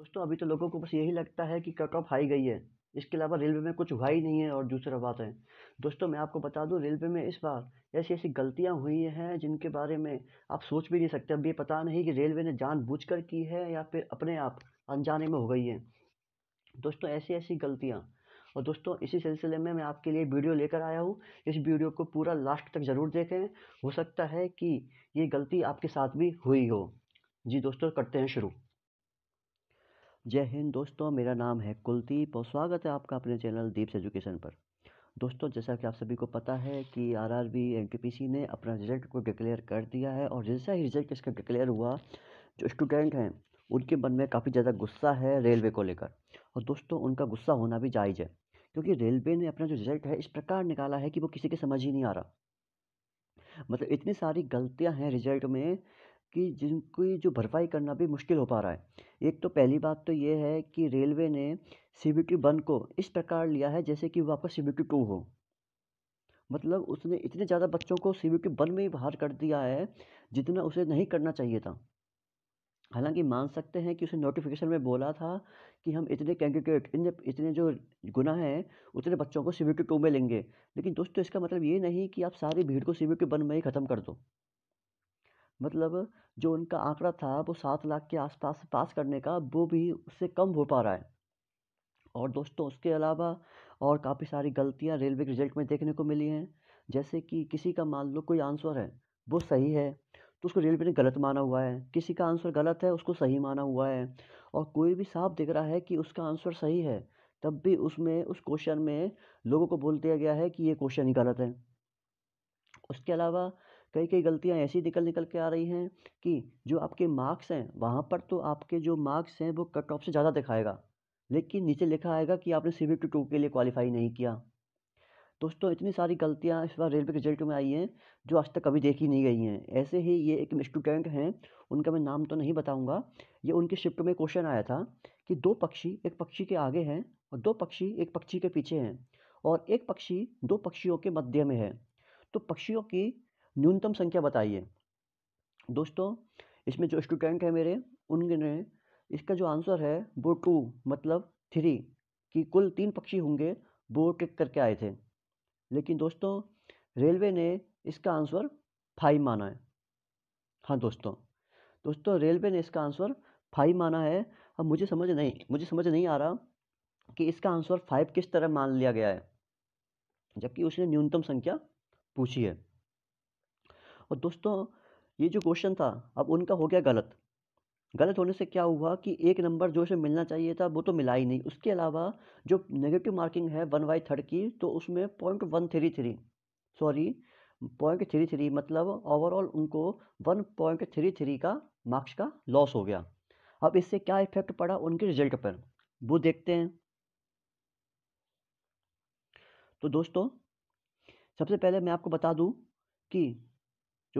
दोस्तों अभी तो लोगों को बस यही लगता है कि कट ऑफ हाई गई है इसके अलावा रेलवे में कुछ हुआ ही नहीं है और दूसरा बात है दोस्तों मैं आपको बता दूं रेलवे में इस बार ऐसी ऐसी गलतियां हुई हैं जिनके बारे में आप सोच भी नहीं सकते अब ये पता नहीं कि रेलवे ने जानबूझकर की है या फिर अपने आप अनजाने में हो गई है दोस्तों ऐसी ऐसी गलतियाँ और दोस्तों इसी सिलसिले में मैं आपके लिए वीडियो लेकर आया हूँ इस वीडियो को पूरा लास्ट तक ज़रूर देखें हो सकता है कि ये गलती आपके साथ भी हुई हो जी दोस्तों करते हैं शुरू जय हिंद दोस्तों मेरा नाम है कुलदीप और स्वागत है आपका अपने चैनल दीप्स एजुकेशन पर दोस्तों जैसा कि आप सभी को पता है कि आरआरबी एनटीपीसी ने अपना रिजल्ट को डिक्लेयर कर दिया है और जैसा ही रिजल्ट इसका डिक्लेयर हुआ जो स्टूडेंट हैं उनके मन में काफ़ी ज़्यादा गुस्सा है रेलवे को लेकर और दोस्तों उनका गुस्सा होना भी जायज़ है क्योंकि रेलवे ने अपना जो रिजल्ट है इस प्रकार निकाला है कि वो किसी के समझ ही नहीं आ रहा मतलब इतनी सारी गलतियां हैं रिजल्ट में कि जिनकी जो भरपाई करना भी मुश्किल हो पा रहा है एक तो पहली बात तो ये है कि रेलवे ने सी बी टी वन को इस प्रकार लिया है जैसे कि वो आपका सी बी टी टू हो मतलब उसने इतने ज़्यादा बच्चों को सी बी टी वन में ही बाहर कर दिया है जितना उसे नहीं करना चाहिए था हालांकि मान सकते हैं कि उसे नोटिफिकेशन में बोला था कि हम इतने कैंडिडेट इतने इतने जो गुना हैं उतने बच्चों को सी बी टी टू में लेंगे लेकिन दोस्तों इसका मतलब ये नहीं कि आप सारी भीड़ को सी बी टी वन में ही ख़त्म कर दो मतलब जो उनका आंकड़ा था वो सात लाख के आसपास पास करने का वो भी उससे कम हो पा रहा है और दोस्तों उसके अलावा और काफ़ी सारी गलतियाँ रेलवे के रिजल्ट में देखने को मिली हैं जैसे कि किसी का मान लो कोई आंसर है वो सही है तो उसको रेलवे ने गलत माना हुआ है किसी का आंसर गलत है उसको सही माना हुआ है और कोई भी साफ दिख रहा है कि उसका आंसर सही है तब भी उसमें उस क्वेश्चन में लोगों को बोल दिया गया है कि ये क्वेश्चन ही गलत है उसके अलावा कई कई गलतियाँ ऐसी निकल निकल के आ रही हैं कि जो आपके मार्क्स हैं वहाँ पर तो आपके जो मार्क्स हैं वो कट ऑफ से ज़्यादा दिखाएगा लेकिन नीचे लिखा आएगा कि आपने सी टू के लिए क्वालिफाई नहीं किया दोस्तों इतनी सारी गलतियाँ इस बार रेलवे के रिजल्ट में आई हैं जो आज तक कभी देखी नहीं गई हैं ऐसे ही ये एक स्टूडेंट हैं उनका मैं नाम तो नहीं बताऊंगा ये उनके शिफ्ट में क्वेश्चन आया था कि दो पक्षी एक पक्षी के आगे हैं और दो पक्षी एक पक्षी के पीछे हैं और एक पक्षी दो पक्षियों के मध्य में है तो पक्षियों की न्यूनतम संख्या बताइए दोस्तों इसमें जो स्टूडेंट है मेरे उनने इसका जो आंसर है वो टू मतलब थ्री कि कुल तीन पक्षी होंगे वो टिक करके आए थे लेकिन दोस्तों रेलवे ने इसका आंसर फाइव माना है हाँ दोस्तों दोस्तों रेलवे ने इसका आंसर फाइव माना है अब मुझे समझ नहीं मुझे समझ नहीं आ रहा कि इसका आंसर फाइव किस तरह मान लिया गया है जबकि उसने न्यूनतम संख्या पूछी है और दोस्तों ये जो क्वेश्चन था अब उनका हो गया गलत गलत होने से क्या हुआ कि एक नंबर जो उसे मिलना चाहिए था वो तो मिला ही नहीं उसके अलावा जो नेगेटिव मार्किंग है वन बाई थर्ड की तो उसमें point one three three sorry point three three मतलब ओवरऑल उनको वन पॉइंट थ्री थ्री का मार्क्स का लॉस हो गया अब इससे क्या इफेक्ट पड़ा उनके रिजल्ट पर वो देखते हैं तो दोस्तों सबसे पहले मैं आपको बता दूं कि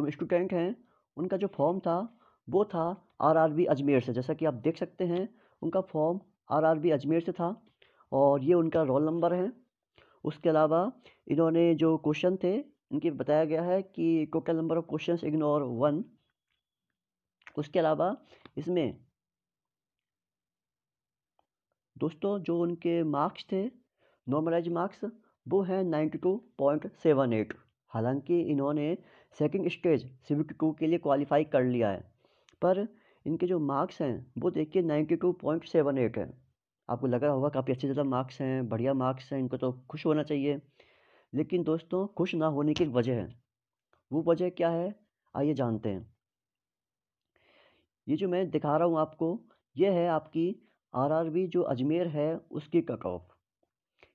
जो स्टूडेंट हैं उनका जो फॉर्म था वो था आरआरबी अजमेर से जैसा कि आप देख सकते हैं उनका फॉर्म आरआरबी अजमेर से था और ये उनका रोल नंबर है उसके अलावा इन्होंने जो क्वेश्चन थे इनके बताया गया है कि total number of question ignore one उसके अलावा इसमें दोस्तों जो उनके मार्क्स थे नॉर्मलाइज मार्क्स वो हैं ninety two point seven eight हालांकि इन्होंने सेकंड स्टेज सेवेंटी टू के लिए क्वालिफाई कर लिया है पर इनके जो मार्क्स हैं वो देखिए ninety two point seven eight है आपको लग रहा होगा काफ़ी अच्छे ज़्यादा मार्क्स तो हैं बढ़िया मार्क्स हैं इनको तो खुश होना चाहिए लेकिन दोस्तों खुश ना होने की वजह है वो वजह क्या है आइए जानते हैं ये जो मैं दिखा रहा हूँ आपको ये है आपकी आरआरबी जो अजमेर है उसकी कट ऑफ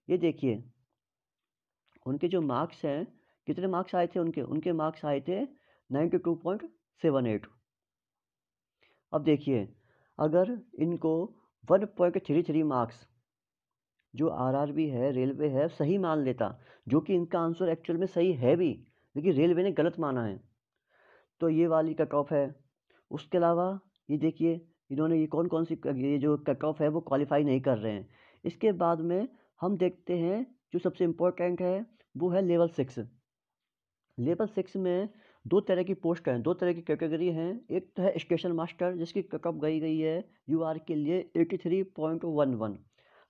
ये देखिए उनके जो मार्क्स हैं कितने मार्क्स आए थे उनके उनके मार्क्स आए थे ninety two point seven eight अब देखिए अगर इनको one point three three marks जो आरआरबी है रेलवे है सही मान लेता जो कि इनका आंसर एक्चुअल में सही है भी लेकिन रेलवे ने गलत माना है तो ये वाली कट ऑफ है उसके अलावा ये देखिए इन्होंने ये कौन कौन सी ये जो कट ऑफ है वो क्वालिफाई नहीं कर रहे हैं इसके बाद में हम देखते हैं जो सबसे इम्पोर्टेंट है वो है लेवल सिक्स लेवल सिक्स में दो तरह की पोस्ट हैं दो तरह की कैटेगरी हैं एक तो है स्टेशन मास्टर जिसकी कटअप गई गई है यू आर के लिए eighty three point one one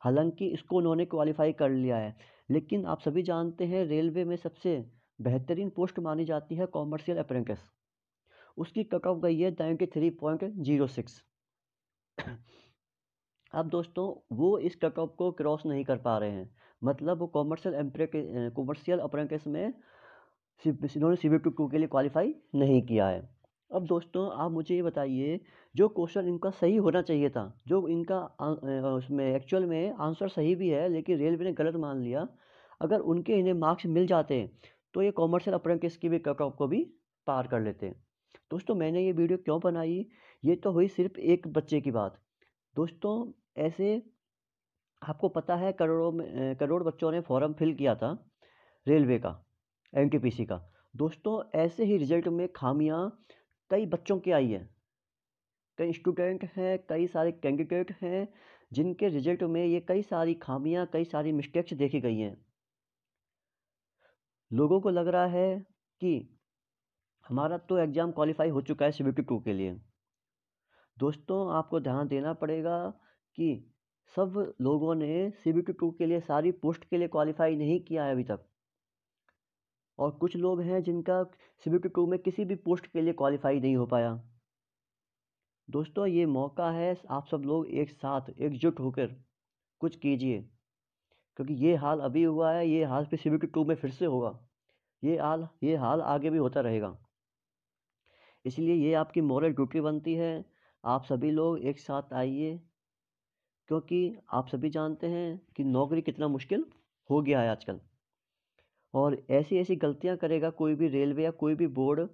हालांकि इसको उन्होंने क्वालिफाई कर लिया है लेकिन आप सभी जानते हैं रेलवे में सबसे बेहतरीन पोस्ट मानी जाती है कॉमर्शियल अप्रेंटिस उसकी कटअप गई है ninety three point zero six अब दोस्तों वो इस कटअप को क्रॉस नहीं कर पा रहे हैं मतलब वो कॉमर्शियल कॉमर्शियल अप्रेंटिस में इन्होंने सी बी टू टू के लिए क्वालिफाई नहीं किया है अब दोस्तों आप मुझे ये बताइए जो क्वेश्चन इनका सही होना चाहिए था जो इनका उसमें एक्चुअल में आंसर सही भी है लेकिन रेलवे ने गलत मान लिया अगर उनके इन्हें मार्क्स मिल जाते तो ये कॉमर्शियल अप्रेंटिस की भी कट को भी पार कर लेते दोस्तों मैंने ये वीडियो क्यों बनाई ये तो हुई सिर्फ एक बच्चे की बात दोस्तों ऐसे आपको पता है करोड़ों में करोड़ बच्चों ने फॉर्म फिल किया था रेलवे का एम का दोस्तों ऐसे ही रिजल्ट में खामियाँ कई बच्चों की आई हैं कई स्टूडेंट हैं कई सारे कैंडिडेट हैं जिनके रिजल्ट में ये कई सारी खामियाँ कई सारी मिस्टेक्स देखी गई हैं लोगों को लग रहा है कि हमारा तो एग्ज़ाम क्वालिफाई हो चुका है सी टू के लिए दोस्तों आपको ध्यान देना पड़ेगा कि सब लोगों ने सी टू के लिए सारी पोस्ट के लिए क्वालिफाई नहीं किया है अभी तक और कुछ लोग हैं जिनका सी टू में किसी भी पोस्ट के लिए क्वालिफाई नहीं हो पाया दोस्तों ये मौका है आप सब लोग एक साथ एकजुट होकर कुछ कीजिए क्योंकि ये हाल अभी हुआ है ये हाल फिर सी टू में फिर से होगा ये हाल ये हाल आगे भी होता रहेगा इसलिए ये आपकी मॉरल ड्यूटी बनती है आप सभी लोग एक साथ आइए क्योंकि आप सभी जानते हैं कि नौकरी कितना मुश्किल हो गया है आजकल और ऐसी ऐसी गलतियाँ करेगा कोई भी रेलवे या कोई भी बोर्ड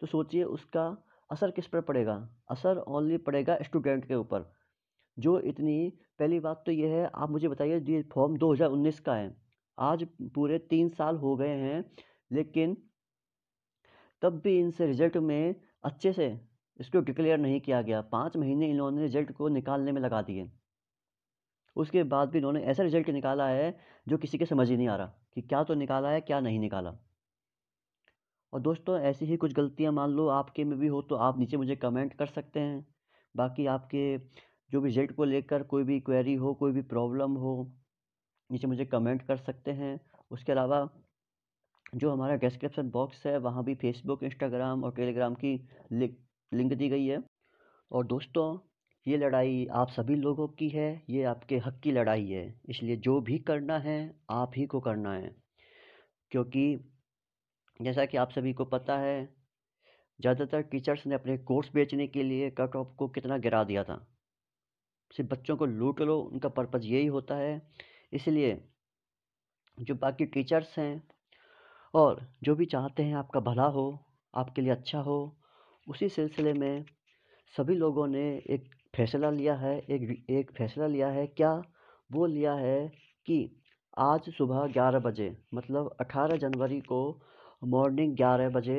तो सोचिए उसका असर किस पर पड़ेगा असर ओनली पड़ेगा स्टूडेंट के ऊपर जो इतनी पहली बात तो यह है आप मुझे बताइए ये फॉर्म 2019 का है आज पूरे तीन साल हो गए हैं लेकिन तब भी इनसे रिजल्ट में अच्छे से इसको डिक्लेयर नहीं किया गया पाँच महीने इन्होंने रिजल्ट को निकालने में लगा दिए उसके बाद भी इन्होंने ऐसा रिजल्ट निकाला है जो किसी के समझ ही नहीं आ रहा कि क्या तो निकाला है क्या नहीं निकाला और दोस्तों ऐसी ही कुछ गलतियां मान लो आपके में भी हो तो आप नीचे मुझे कमेंट कर सकते हैं बाकी आपके जो भी जेड को लेकर कोई भी क्वेरी हो कोई भी प्रॉब्लम हो नीचे मुझे कमेंट कर सकते हैं उसके अलावा जो हमारा डिस्क्रिप्शन बॉक्स है वहाँ भी फेसबुक इंस्टाग्राम और टेलीग्राम की लिंक दी गई है और दोस्तों ये लड़ाई आप सभी लोगों की है ये आपके हक की लड़ाई है इसलिए जो भी करना है आप ही को करना है क्योंकि जैसा कि आप सभी को पता है ज़्यादातर टीचर्स ने अपने कोर्स बेचने के लिए कट ऑफ को कितना गिरा दिया था सिर्फ बच्चों को लूट लो उनका पर्पज़ यही होता है इसलिए जो बाकी टीचर्स हैं और जो भी चाहते हैं आपका भला हो आपके लिए अच्छा हो उसी सिलसिले में सभी लोगों ने एक फैसला लिया है एक एक फैसला लिया है क्या वो लिया है कि आज सुबह ग्यारह बजे मतलब अठारह जनवरी को मॉर्निंग ग्यारह बजे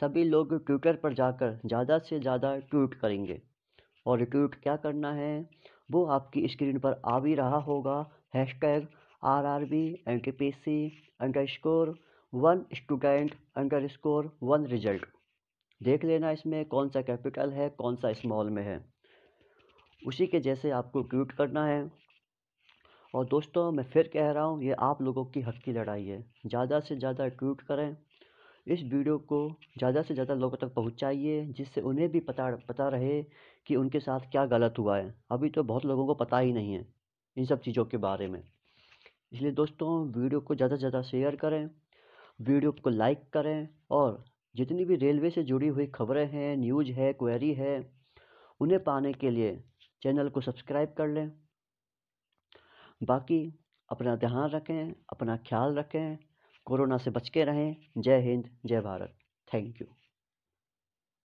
सभी लोग ट्विटर पर जाकर ज़्यादा से ज़्यादा ट्वीट करेंगे और ट्वीट क्या करना है वो आपकी स्क्रीन पर आ भी रहा होगा hashtag R R B N T P C underscore one student underscore one result देख लेना इसमें कौन सा कैपिटल है कौन सा स्मॉल में है उसी के जैसे आपको क्यूट करना है और दोस्तों मैं फिर कह रहा हूँ ये आप लोगों की हक की लड़ाई है ज़्यादा से ज़्यादा ट्वीट करें इस वीडियो को ज़्यादा से ज़्यादा लोगों तक पहुँचाइए जिससे उन्हें भी पता पता रहे कि उनके साथ क्या गलत हुआ है अभी तो बहुत लोगों को पता ही नहीं है इन सब चीज़ों के बारे में इसलिए दोस्तों वीडियो को ज़्यादा से ज़्यादा शेयर करें वीडियो को लाइक करें और जितनी भी रेलवे से जुड़ी हुई खबरें हैं न्यूज है क्वेरी है उन्हें पाने के लिए चैनल को सब्सक्राइब कर लें बाकी अपना ध्यान रखें अपना ख्याल रखें कोरोना से बच के रहें जय हिंद जय भारत थैंक यू